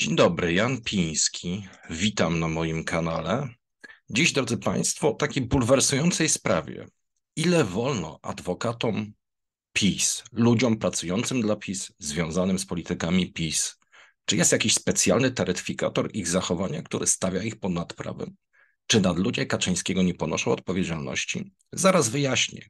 Dzień dobry, Jan Piński. Witam na moim kanale. Dziś, drodzy Państwo, o takiej bulwersującej sprawie. Ile wolno adwokatom PiS, ludziom pracującym dla PiS, związanym z politykami PiS? Czy jest jakiś specjalny taryfikator ich zachowania, który stawia ich ponad prawem? Czy nadludzie Kaczyńskiego nie ponoszą odpowiedzialności? Zaraz wyjaśnię,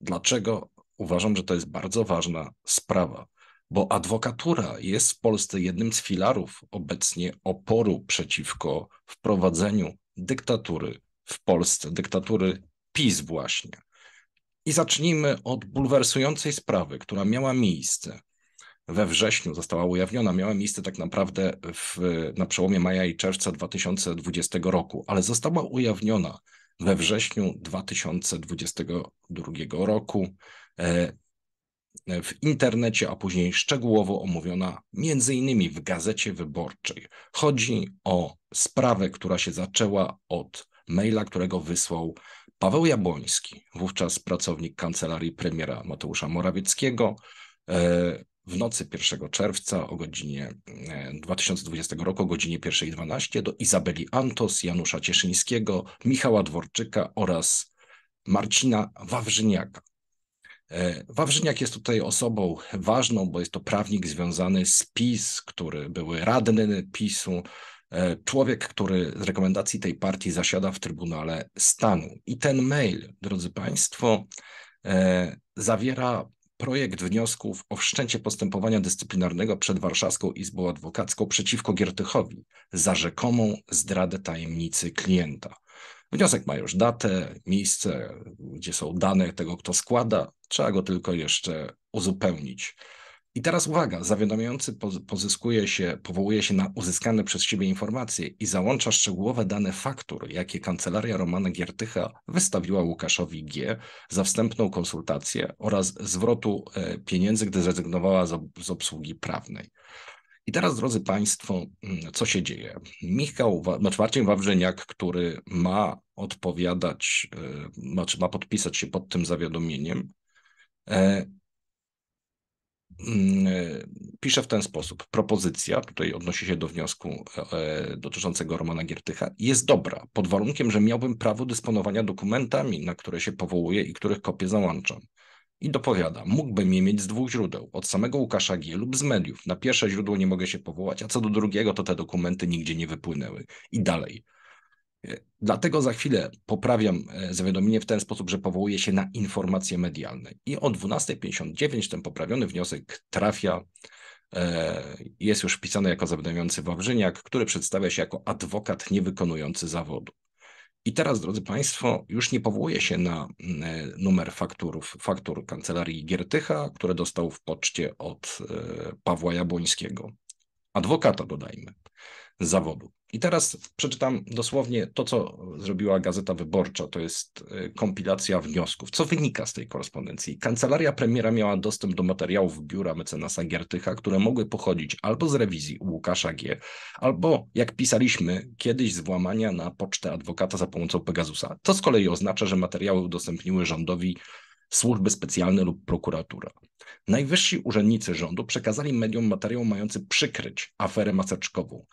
dlaczego uważam, że to jest bardzo ważna sprawa bo adwokatura jest w Polsce jednym z filarów obecnie oporu przeciwko wprowadzeniu dyktatury w Polsce, dyktatury PiS właśnie. I zacznijmy od bulwersującej sprawy, która miała miejsce we wrześniu, została ujawniona, miała miejsce tak naprawdę w, na przełomie maja i czerwca 2020 roku, ale została ujawniona we wrześniu 2022 roku e, w internecie, a później szczegółowo omówiona między innymi w Gazecie Wyborczej. Chodzi o sprawę, która się zaczęła od maila, którego wysłał Paweł Jabłoński, wówczas pracownik kancelarii premiera Mateusza Morawieckiego, e, w nocy 1 czerwca o godzinie 2020 e, roku, o godzinie 1.12 do Izabeli Antos, Janusza Cieszyńskiego, Michała Dworczyka oraz Marcina Wawrzyniaka. E, Wawrzyniak jest tutaj osobą ważną, bo jest to prawnik związany z PiS, który były radny PiSu, e, człowiek, który z rekomendacji tej partii zasiada w Trybunale Stanu. I ten mail, drodzy Państwo, e, zawiera projekt wniosków o wszczęcie postępowania dyscyplinarnego przed Warszawską Izbą Adwokacką przeciwko Giertychowi za rzekomą zdradę tajemnicy klienta. Wniosek ma już datę, miejsce, gdzie są dane tego, kto składa. Trzeba go tylko jeszcze uzupełnić. I teraz uwaga, zawiadamiający pozyskuje się, powołuje się na uzyskane przez siebie informacje i załącza szczegółowe dane faktur, jakie kancelaria Romana Giertycha wystawiła Łukaszowi G za wstępną konsultację oraz zwrotu e, pieniędzy, gdy zrezygnowała z obsługi prawnej. I teraz, drodzy Państwo, mm, co się dzieje? Michał, znaczy Marcin Wawrzyniak, który ma odpowiadać, e, znaczy ma podpisać się pod tym zawiadomieniem, e, mm, e, pisze w ten sposób. Propozycja, tutaj odnosi się do wniosku dotyczącego Romana Giertycha, jest dobra, pod warunkiem, że miałbym prawo dysponowania dokumentami, na które się powołuję i których kopie załączam. I dopowiada, mógłbym je mieć z dwóch źródeł, od samego Łukasza G. lub z mediów. Na pierwsze źródło nie mogę się powołać, a co do drugiego, to te dokumenty nigdzie nie wypłynęły. I dalej. E, dlatego za chwilę poprawiam e, zawiadomienie w ten sposób, że powołuję się na informacje medialne. I o 12.59 ten poprawiony wniosek trafia, e, jest już wpisany jako zawiadamiający Wawrzyniak, który przedstawia się jako adwokat niewykonujący zawodu. I teraz, drodzy Państwo, już nie powołuję się na mm, numer fakturów, faktur kancelarii Giertycha, które dostał w poczcie od Pawła Jabłońskiego, adwokata dodajmy, z zawodu. I teraz przeczytam dosłownie to, co zrobiła Gazeta Wyborcza. To jest y, kompilacja wniosków. Co wynika z tej korespondencji? Kancelaria premiera miała dostęp do materiałów biura mecenasa Giertycha, które mogły pochodzić albo z rewizji u Łukasza G., albo, jak pisaliśmy, kiedyś z włamania na pocztę adwokata za pomocą Pegasusa. To z kolei oznacza, że materiały udostępniły rządowi służby specjalne lub prokuratura. Najwyżsi urzędnicy rządu przekazali mediom materiał mający przykryć aferę maseczkową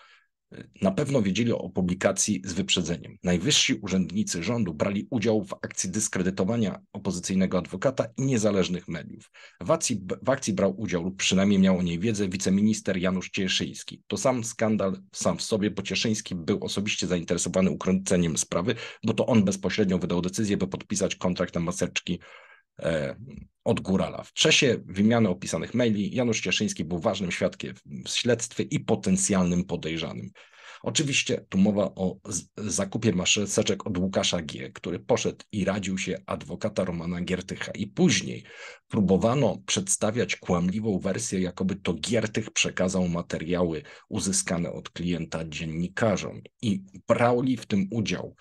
na pewno wiedzieli o publikacji z wyprzedzeniem. Najwyżsi urzędnicy rządu brali udział w akcji dyskredytowania opozycyjnego adwokata i niezależnych mediów. W akcji, w akcji brał udział lub przynajmniej miał o niej wiedzę wiceminister Janusz Cieszyński. To sam skandal sam w sobie, bo Cieszyński był osobiście zainteresowany ukręceniem sprawy, bo to on bezpośrednio wydał decyzję, by podpisać kontrakt na maseczki E, od górala. W czasie wymiany opisanych maili Janusz Cieszyński był ważnym świadkiem w śledztwie i potencjalnym podejrzanym. Oczywiście tu mowa o zakupie maseczek od Łukasza G., który poszedł i radził się adwokata Romana Giertycha. I później próbowano przedstawiać kłamliwą wersję, jakoby to Giertych przekazał materiały uzyskane od klienta dziennikarzom i brali w tym udział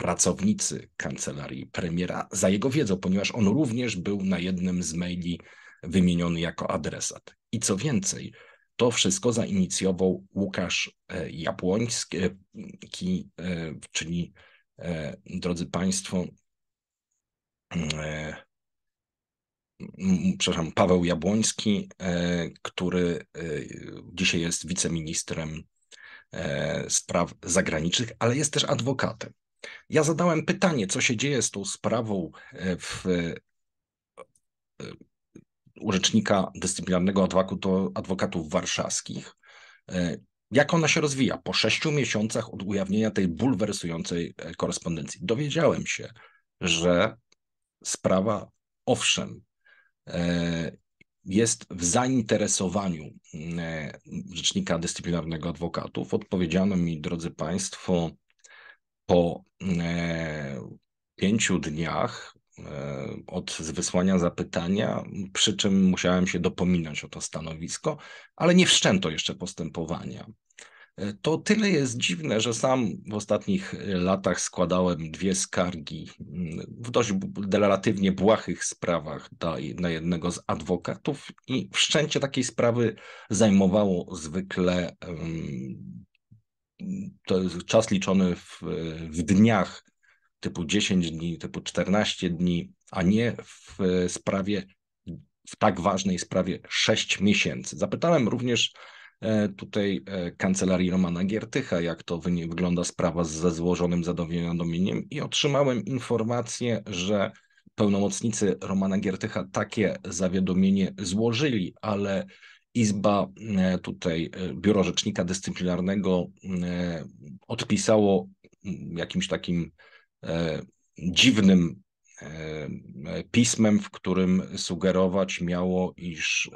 pracownicy kancelarii premiera za jego wiedzą, ponieważ on również był na jednym z maili wymieniony jako adresat. I co więcej, to wszystko zainicjował Łukasz e, Jabłoński, e, e, czyli, drodzy Państwo, przepraszam, Paweł Jabłoński, który dzisiaj jest wiceministrem spraw zagranicznych, ale jest też adwokatem. Ja zadałem pytanie, co się dzieje z tą sprawą e, w e, e, u rzecznika dyscyplinarnego adwokatów warszawskich. Jak ona się rozwija po sześciu miesiącach od ujawnienia tej bulwersującej korespondencji? Dowiedziałem się, że sprawa, owszem, jest w zainteresowaniu rzecznika dyscyplinarnego adwokatów. Odpowiedziano mi, drodzy Państwo, po e, pięciu dniach e, od wysłania zapytania, przy czym musiałem się dopominać o to stanowisko, ale nie wszczęto jeszcze postępowania. E, to tyle jest dziwne, że sam w ostatnich latach składałem dwie skargi mm, w dość relatywnie błahych sprawach na jednego z adwokatów i wszczęcie takiej sprawy zajmowało zwykle to jest czas liczony w, w dniach typu 10 dni, typu 14 dni, a nie w sprawie, w tak ważnej sprawie 6 miesięcy. Zapytałem również e, tutaj e, kancelarii Romana Giertycha, jak to wygląda sprawa ze złożonym zadowiadomieniem i otrzymałem informację, że pełnomocnicy Romana Giertycha takie zawiadomienie złożyli, ale Izba e, tutaj, e, Biuro Rzecznika Dyscyplinarnego e, odpisało mm, jakimś takim dziwnym pismem, w którym sugerować miało, iż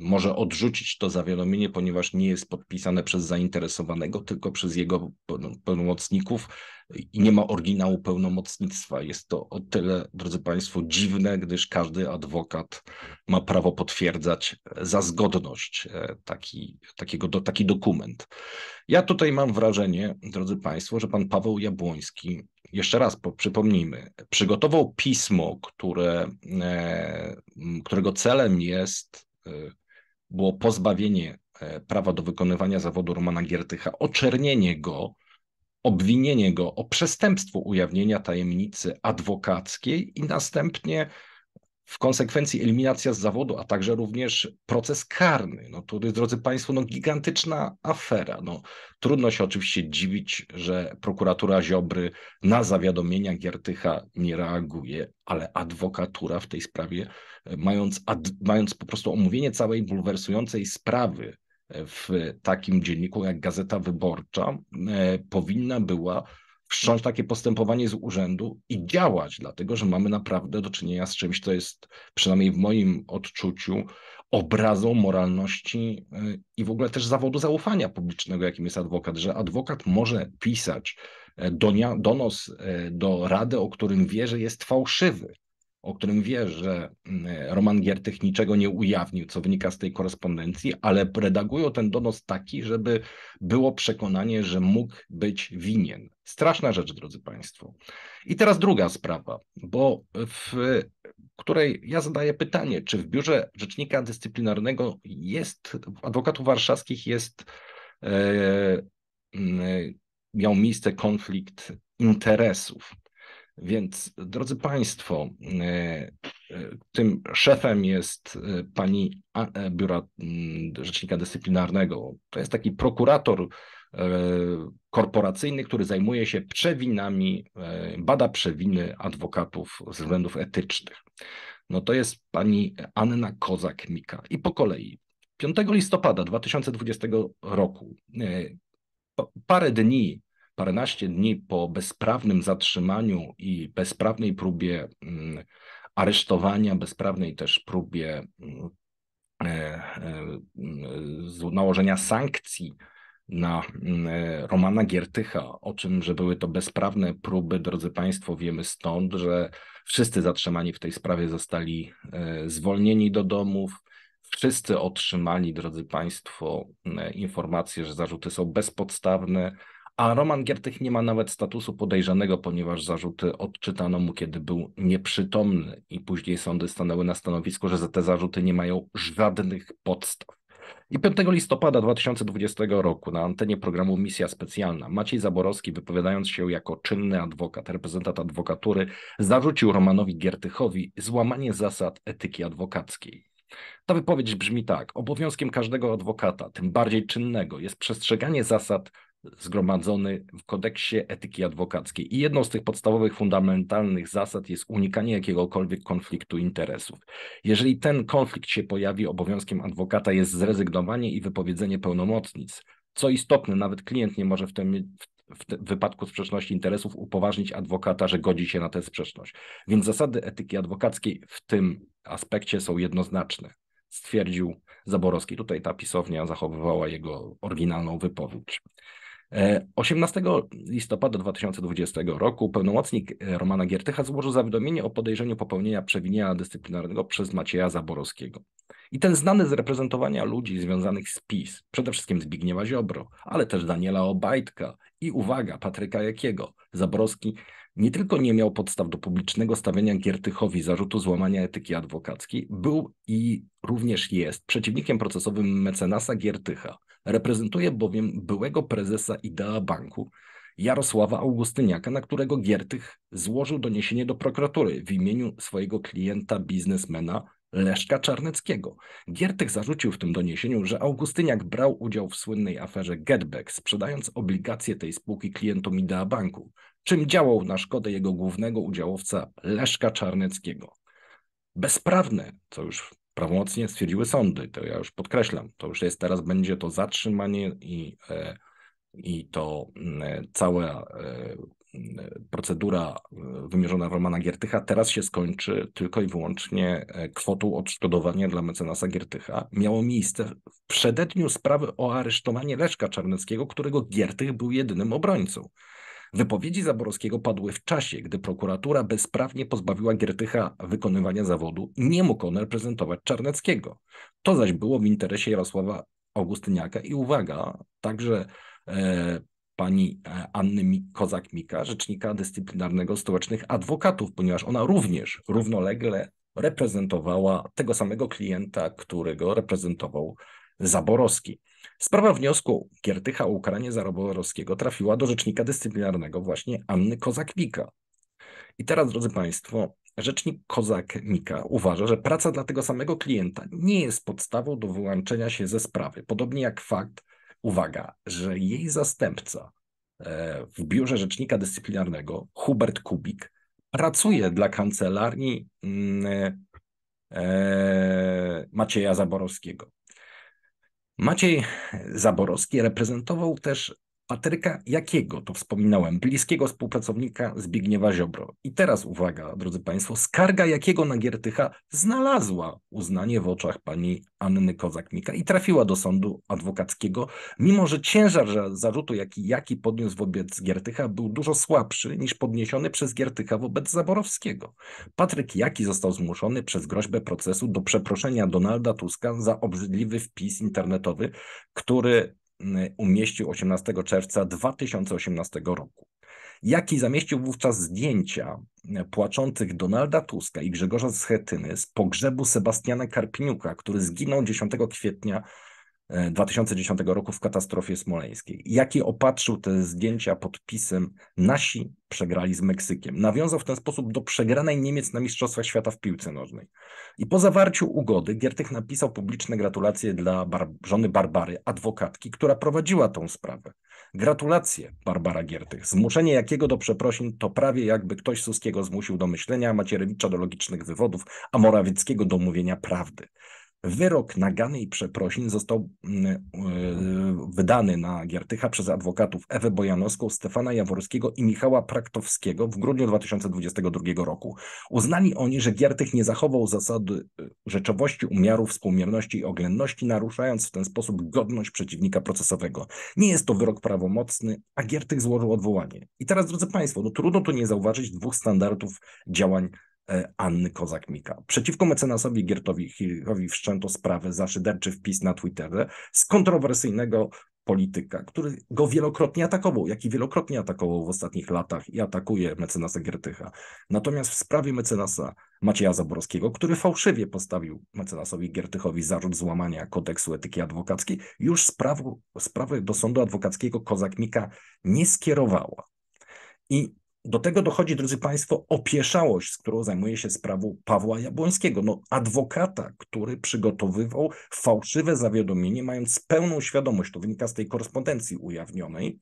może odrzucić to zawiadomienie, ponieważ nie jest podpisane przez zainteresowanego, tylko przez jego pełnomocników, i nie ma oryginału pełnomocnictwa. Jest to o tyle, drodzy Państwo, dziwne, gdyż każdy adwokat ma prawo potwierdzać e, za zgodność e, taki, takiego, do, taki dokument. Ja tutaj mam wrażenie, drodzy Państwo, że pan Paweł Jabłoński, jeszcze raz przypomnijmy, przygotował pismo, które, e, którego celem jest było pozbawienie prawa do wykonywania zawodu Romana Giertycha, oczernienie go, obwinienie go o przestępstwo ujawnienia tajemnicy adwokackiej i następnie w konsekwencji eliminacja z zawodu, a także również proces karny. No tutaj, drodzy Państwo, no gigantyczna afera. No, trudno się oczywiście dziwić, że prokuratura Ziobry na zawiadomienia Giertycha nie reaguje, ale adwokatura w tej sprawie, e, mając, ad, mając po prostu omówienie całej bulwersującej sprawy, w takim dzienniku jak Gazeta Wyborcza e, powinna była wszcząć takie postępowanie z urzędu i działać, dlatego że mamy naprawdę do czynienia z czymś, co jest przynajmniej w moim odczuciu obrazą moralności e, i w ogóle też zawodu zaufania publicznego, jakim jest adwokat, że adwokat może pisać e, donos do rady, o którym wie, że jest fałszywy o którym wie, że mm, Roman Giertych niczego nie ujawnił, co wynika z tej korespondencji, ale redagują ten donos taki, żeby było przekonanie, że mógł być winien. Straszna rzecz, drodzy Państwo. I teraz druga sprawa, bo w której ja zadaję pytanie, czy w biurze rzecznika dyscyplinarnego jest, adwokatów warszawskich jest, e, mm, miał miejsce konflikt interesów. Więc, drodzy Państwo, e, e, tym szefem jest e, pani Biura mm, Rzecznika Dyscyplinarnego. To jest taki prokurator korporacyjny, który zajmuje się przewinami, bada przewiny adwokatów ze względów etycznych. No to jest pani Anna Kozak-Mika. I po kolei. 5 listopada 2020 roku, parę dni paręnaście dni po bezprawnym zatrzymaniu i bezprawnej próbie mm, aresztowania, bezprawnej też próbie mm, e, e, nałożenia sankcji na mm, e, Romana Giertycha, o czym, że były to bezprawne próby, drodzy Państwo, wiemy stąd, że wszyscy zatrzymani w tej sprawie zostali zwolnieni do domów. Wszyscy otrzymali, drodzy Państwo, informację, że zarzuty są bezpodstawne, a Roman Giertych nie ma nawet statusu podejrzanego, ponieważ zarzuty odczytano mu, kiedy był nieprzytomny i później sądy stanęły na stanowisku, że te zarzuty nie mają żadnych podstaw. I 5 listopada 2020 roku na antenie programu Misja Specjalna Maciej Zaborowski, wypowiadając się jako czynny adwokat, reprezentant adwokatury, zarzucił Romanowi Giertychowi złamanie zasad etyki adwokackiej. Ta wypowiedź brzmi tak: Obowiązkiem każdego adwokata, tym bardziej czynnego, jest przestrzeganie zasad zgromadzony w kodeksie etyki adwokackiej. I jedną z tych podstawowych, fundamentalnych zasad jest unikanie jakiegokolwiek konfliktu interesów. Jeżeli ten konflikt się pojawi, obowiązkiem adwokata jest zrezygnowanie i wypowiedzenie pełnomocnic. Co istotne, nawet klient nie może w tym, w w wypadku sprzeczności interesów upoważnić adwokata, że godzi się na tę sprzeczność. Więc zasady etyki adwokackiej w tym aspekcie są jednoznaczne, stwierdził Zaborowski. Tutaj ta pisownia zachowywała jego oryginalną wypowiedź. 18 e, listopada 2020 roku pełnomocnik e, Romana Giertycha złożył zawiadomienie o podejrzeniu popełnienia przewinienia dyscyplinarnego przez Macieja Zaborowskiego. I ten znany z reprezentowania ludzi związanych z PiS, przede wszystkim Zbigniewa Ziobro, ale też Daniela Obajtka i uwaga, Patryka Jakiego. Zaborowski nie tylko nie miał podstaw do publicznego stawiania Giertychowi zarzutu złamania etyki adwokackiej, był i również jest przeciwnikiem procesowym mecenasa Giertycha. Reprezentuje bowiem byłego prezesa Idea Banku, Jarosława Augustyniaka, na którego Giertych złożył doniesienie do prokuratury w imieniu swojego klienta, biznesmena Leszka Czarneckiego. Giertych zarzucił w tym doniesieniu, że Augustyniak brał udział w słynnej aferze Getback, sprzedając obligacje tej spółki klientom Idea Banku czym działał na szkodę jego głównego udziałowca Leszka Czarneckiego. Bezprawne, co już prawomocnie stwierdziły sądy, to ja już podkreślam, to już jest teraz będzie to zatrzymanie i, e, i to mm, e, cała e, mm, procedura wymierzona w Romana Giertycha teraz się skończy tylko i wyłącznie kwotą odszkodowania dla mecenasa Giertycha. Miało miejsce w przededniu sprawy o aresztowanie Leszka Czarneckiego, którego Giertych był jedynym obrońcą. Wypowiedzi Zaborowskiego padły w czasie, gdy prokuratura bezprawnie pozbawiła Giertycha wykonywania zawodu i nie mógł on reprezentować Czarneckiego. To zaś było w interesie Jarosława Augustyniaka i uwaga, także e, pani e, Anny Kozak-Mika, rzecznika dyscyplinarnego stołecznych adwokatów, ponieważ ona również równolegle reprezentowała tego samego klienta, którego reprezentował Zaborowski. Sprawa wniosku Giertycha o ukaranie Zaroborowskiego trafiła do rzecznika dyscyplinarnego właśnie Anny Kozak-Mika. I teraz, drodzy Państwo, rzecznik Kozak-Mika uważa, że praca dla tego samego klienta nie jest podstawą do wyłączenia się ze sprawy, podobnie jak fakt, uwaga, że jej zastępca e, w biurze rzecznika dyscyplinarnego, Hubert Kubik, pracuje dla kancelarii mm, e, Macieja Zaborowskiego. Maciej Zaborowski reprezentował też Patryka Jakiego, to wspominałem, bliskiego współpracownika Zbigniewa Ziobro. I teraz uwaga, drodzy Państwo, skarga Jakiego na Giertycha znalazła uznanie w oczach pani Anny Kozak-Mika i trafiła do sądu adwokackiego, mimo że ciężar zarzutu, jaki Jaki podniósł wobec Giertycha, był dużo słabszy niż podniesiony przez Giertycha wobec Zaborowskiego. Patryk Jaki został zmuszony przez groźbę procesu do przeproszenia Donalda Tuska za obrzydliwy wpis internetowy, który umieścił 18 czerwca 2018 roku, jaki zamieścił wówczas zdjęcia płaczących Donalda Tuska i Grzegorza Schetyny z pogrzebu Sebastiana Karpiniuka, który zginął 10 kwietnia 2010 e, roku w katastrofie smoleńskiej. Jaki opatrzył te zdjęcia podpisem nasi przegrali z Meksykiem. Nawiązał w ten sposób do przegranej Niemiec na Mistrzostwach Świata w piłce nożnej. I po zawarciu ugody Giertych napisał publiczne gratulacje dla bar żony Barbary, adwokatki, która prowadziła tą sprawę. Gratulacje, Barbara Giertych. Zmuszenie jakiego do przeprosin to prawie jakby ktoś Suskiego zmusił do myślenia, Macierewicza do logicznych wywodów, a Morawieckiego do mówienia prawdy. Wyrok nagany i przeprosin został mm, e, wydany na Giertycha przez adwokatów Ewę Bojanowską, Stefana Jaworskiego i Michała Praktowskiego w grudniu 2022 roku. Uznali oni, że Giertych nie zachował zasady e, rzeczowości, umiaru, współmierności i oględności, naruszając w ten sposób godność przeciwnika procesowego. Nie jest to wyrok prawomocny, a Giertych złożył odwołanie. I teraz, drodzy Państwo, no trudno tu nie zauważyć dwóch standardów działań E, Anny Kozak-Mika. Przeciwko mecenasowi Giertowi Hilchowi wszczęto sprawę za szyderczy wpis na Twitterze z kontrowersyjnego polityka, który go wielokrotnie atakował, jaki wielokrotnie atakował w ostatnich latach i atakuje mecenasa Giertycha. Natomiast w sprawie mecenasa Macieja Zaborowskiego, który fałszywie postawił mecenasowi Giertychowi zarzut złamania kodeksu etyki adwokackiej, już sprawę do sądu adwokackiego Kozak Mika nie skierowała. I do tego dochodzi, drodzy Państwo, opieszałość, z którą zajmuje się sprawą Pawła Jabłońskiego, no, adwokata, który przygotowywał fałszywe zawiadomienie, mając pełną świadomość, to wynika z tej korespondencji ujawnionej,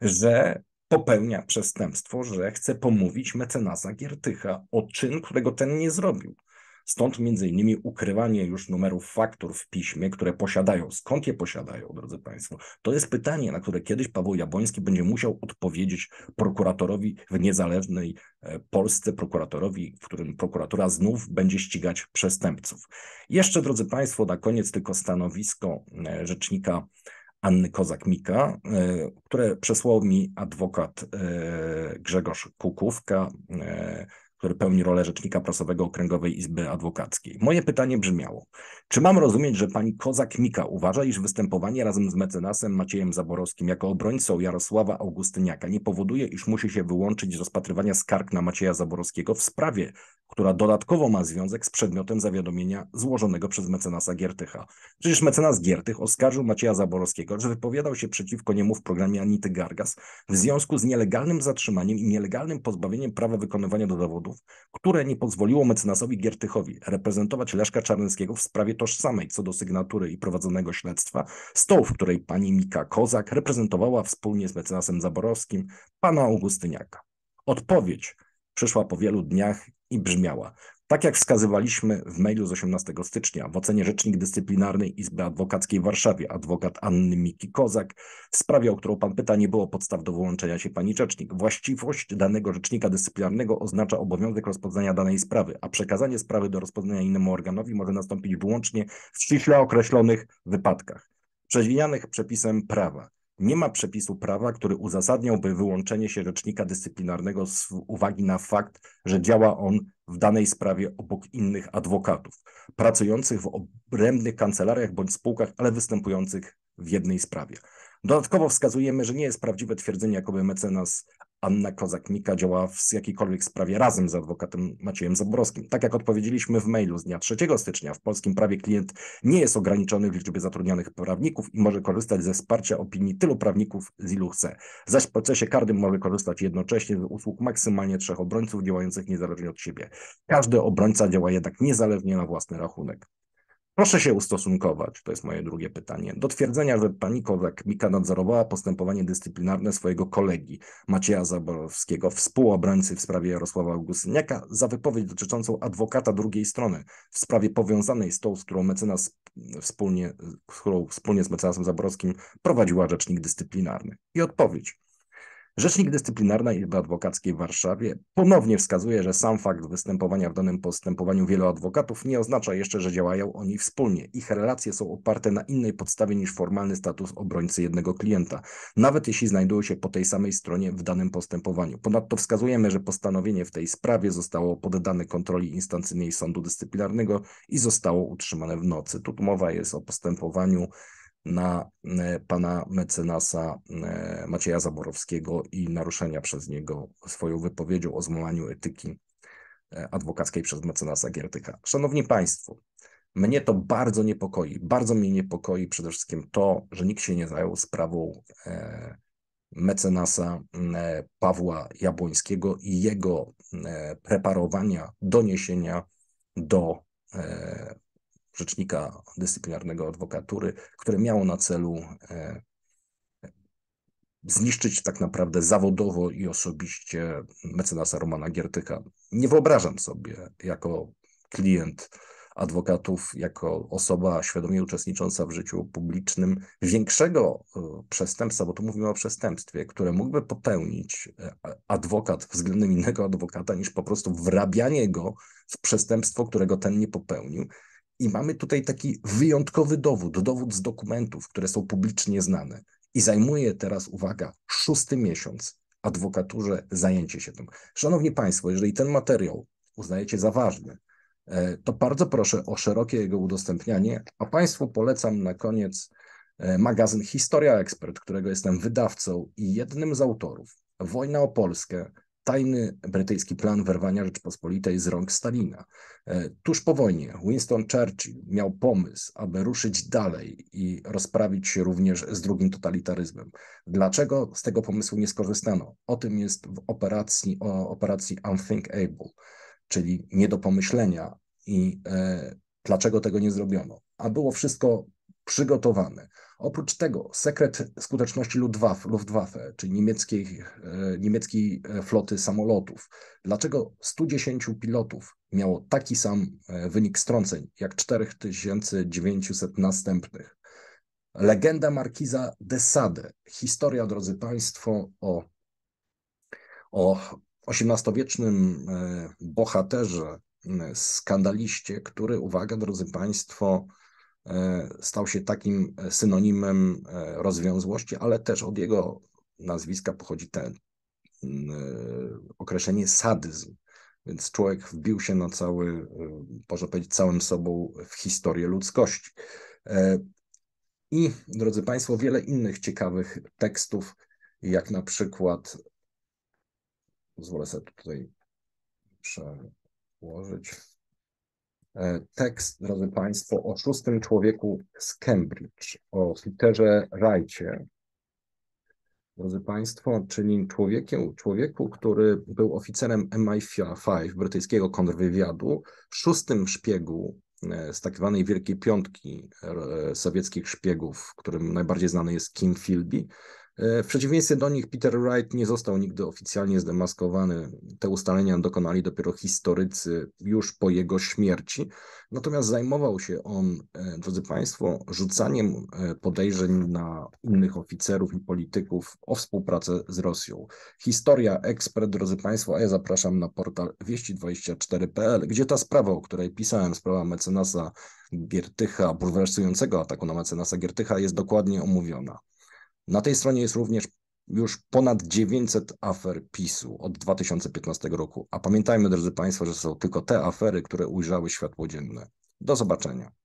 że popełnia przestępstwo, że chce pomówić mecenasa Giertycha o czyn, którego ten nie zrobił. Stąd między innymi ukrywanie już numerów faktur w piśmie, które posiadają. Skąd je posiadają, drodzy Państwo? To jest pytanie, na które kiedyś Paweł Jabłoński będzie musiał odpowiedzieć prokuratorowi w niezależnej e, Polsce, prokuratorowi, w którym prokuratura znów będzie ścigać przestępców. Jeszcze, drodzy Państwo, na koniec tylko stanowisko e, rzecznika Anny Kozak-Mika, e, które przesłał mi adwokat Grzegorz Kukówka który pełni rolę rzecznika prasowego Okręgowej Izby Adwokackiej. Moje pytanie brzmiało: czy mam rozumieć, że pani Kozak-Mika uważa, iż występowanie razem z mecenasem Maciejem Zaborowskim jako obrońcą Jarosława Augustyniaka nie powoduje, iż musi się wyłączyć z rozpatrywania skarg na Macieja Zaborowskiego w sprawie, która dodatkowo ma związek z przedmiotem zawiadomienia złożonego przez mecenasa Giertycha? Przecież mecenas Giertych oskarżył Macieja Zaborowskiego, że wypowiadał się przeciwko niemu w programie Anity Gargas w związku z nielegalnym zatrzymaniem i nielegalnym pozbawieniem prawa wykonywania do dowodu które nie pozwoliło mecenasowi Giertychowi reprezentować Leszka Czarnyckiego w sprawie tożsamej co do sygnatury i prowadzonego śledztwa, stołu, w której pani Mika Kozak reprezentowała wspólnie z mecenasem Zaborowskim pana Augustyniaka. Odpowiedź przyszła po wielu dniach i brzmiała: tak jak wskazywaliśmy w mailu z 18 stycznia, w ocenie Rzecznik Dyscyplinarnej Izby Adwokackiej w Warszawie, adwokat Anny Miki-Kozak, w sprawie, o którą Pan pyta, nie było podstaw do wyłączenia się Pani Rzecznik. Właściwość danego Rzecznika Dyscyplinarnego oznacza obowiązek rozpoznania danej sprawy, a przekazanie sprawy do rozpoznania innemu organowi może nastąpić wyłącznie w ściśle określonych wypadkach, przewidzianych przepisem prawa nie ma przepisu prawa, który uzasadniałby wyłączenie się rzecznika dyscyplinarnego z uwagi na fakt, że działa on w danej sprawie obok innych adwokatów, pracujących w odrębnych kancelariach bądź spółkach, ale występujących w jednej sprawie. Dodatkowo wskazujemy, że nie jest prawdziwe twierdzenie, jakoby mecenas Anna Kozak-Mika działa w jakiejkolwiek sprawie razem z adwokatem Maciejem Zaborowskim. Tak jak odpowiedzieliśmy w mailu z dnia 3 stycznia, w polskim prawie klient nie jest ograniczony w liczbie zatrudnionych prawników i może korzystać ze wsparcia opinii tylu prawników, z ilu chce. Zaś w procesie karnym może korzystać jednocześnie z usług maksymalnie trzech obrońców działających niezależnie od siebie. Każdy obrońca działa jednak niezależnie na własny rachunek. Proszę się ustosunkować, to jest moje drugie pytanie, do twierdzenia, że pani Kozak Mika nadzorowała postępowanie dyscyplinarne swojego kolegi Macieja Zaborowskiego, współobrońcy w sprawie Jarosława Augustyniaka, za wypowiedź dotyczącą adwokata drugiej strony w sprawie powiązanej z tą, z którą, mecenas wspólnie, z którą wspólnie z mecenasem Zaborowskim prowadziła rzecznik dyscyplinarny. I odpowiedź. Rzecznik Dyscyplinarna Izby Adwokackiej w Warszawie ponownie wskazuje, że sam fakt występowania w danym postępowaniu wielu adwokatów nie oznacza jeszcze, że działają oni wspólnie. Ich relacje są oparte na innej podstawie niż formalny status obrońcy jednego klienta, nawet jeśli znajdują się po tej samej stronie w danym postępowaniu. Ponadto wskazujemy, że postanowienie w tej sprawie zostało poddane kontroli instancyjnej Sądu Dyscyplinarnego i zostało utrzymane w nocy. Tu mowa jest o postępowaniu na e, pana mecenasa e, Macieja Zaborowskiego i naruszenia przez niego swoją wypowiedzią o złamaniu etyki e, adwokackiej przez mecenasa Giertycha. Szanowni Państwo, mnie to bardzo niepokoi. Bardzo mnie niepokoi przede wszystkim to, że nikt się nie zajął sprawą mecenasa Pawła Jabłońskiego i jego preparowania doniesienia do rzecznika dyscyplinarnego adwokatury, które miało na celu e, zniszczyć tak naprawdę zawodowo i osobiście mecenasa Romana Giertyka. Nie wyobrażam sobie jako klient adwokatów, jako osoba świadomie uczestnicząca w życiu publicznym większego e, przestępstwa, bo tu mówimy o przestępstwie, które mógłby popełnić e, adwokat względem innego adwokata niż po prostu wrabianie go w przestępstwo, którego ten nie popełnił. I mamy tutaj taki wyjątkowy dowód, dowód z dokumentów, które są publicznie znane. I zajmuje teraz, uwaga, szósty miesiąc adwokaturze zajęcie się tym. Szanowni Państwo, jeżeli ten materiał uznajecie za ważny, e, to bardzo proszę o szerokie jego udostępnianie, a Państwu polecam na koniec e, magazyn Historia Ekspert, którego jestem wydawcą i jednym z autorów. Wojna o Polskę tajny brytyjski plan wyrwania Rzeczpospolitej z rąk Stalina. E, tuż po wojnie Winston Churchill miał pomysł, aby ruszyć dalej i rozprawić się również z drugim totalitaryzmem. Dlaczego z tego pomysłu nie skorzystano? O tym jest w operacji, o operacji Unthinkable, czyli nie do pomyślenia i e, dlaczego tego nie zrobiono. A było wszystko przygotowane. Oprócz tego sekret skuteczności Luftwaffe, Luftwaffe czyli niemieckiej, e, niemieckiej e, floty samolotów. Dlaczego 110 pilotów miało taki sam e, wynik strąceń jak 4900 następnych? Legenda Markiza de Sade. Historia, drodzy Państwo, o, o XVIII-wiecznym bohaterze, skandaliście, który, uwaga, drodzy Państwo, E, stał się takim e, synonimem e, rozwiązłości, ale też od jego nazwiska pochodzi ten mm, określenie sadyzm. Więc człowiek wbił się na cały, można powiedzieć, całym sobą w historię ludzkości. I, drodzy Państwo, wiele innych ciekawych tekstów, jak na przykład, pozwolę sobie tutaj przełożyć. E, tekst, drodzy Państwo, o szóstym człowieku z Cambridge, o Peterze Wrightie, drodzy Państwo, czyli człowiekiem, człowieku, który był oficerem MI5, brytyjskiego kontrwywiadu, szóstym szpiegu e, z tak zwanej Wielkiej Piątki e, sowieckich szpiegów, którym najbardziej znany jest Kim Philby, E, w przeciwieństwie do nich Peter Wright nie został nigdy oficjalnie zdemaskowany. Te ustalenia dokonali dopiero historycy już po jego śmierci. Natomiast zajmował się on, e, drodzy Państwo, rzucaniem e, podejrzeń na innych oficerów i polityków o współpracę z Rosją. Historia ekspert, drodzy Państwo, a ja zapraszam na portal wieści24.pl, gdzie ta sprawa, o której pisałem, sprawa mecenasa Giertycha, bulwersującego ataku na mecenasa Giertycha, jest dokładnie omówiona. Na tej stronie jest również już ponad 900 afer PiSu od 2015 roku. A pamiętajmy, drodzy Państwo, że są tylko te afery, które ujrzały światło dzienne. Do zobaczenia.